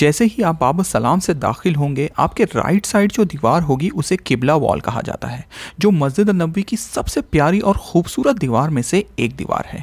जैसे ही आप बाबा सलाम से दाखिल होंगे आपके राइट साइड जो दीवार होगी उसे किबला वॉल कहा जाता है जो मस्जिद नबी की सबसे प्यारी और खूबसूरत दीवार में से एक दीवार है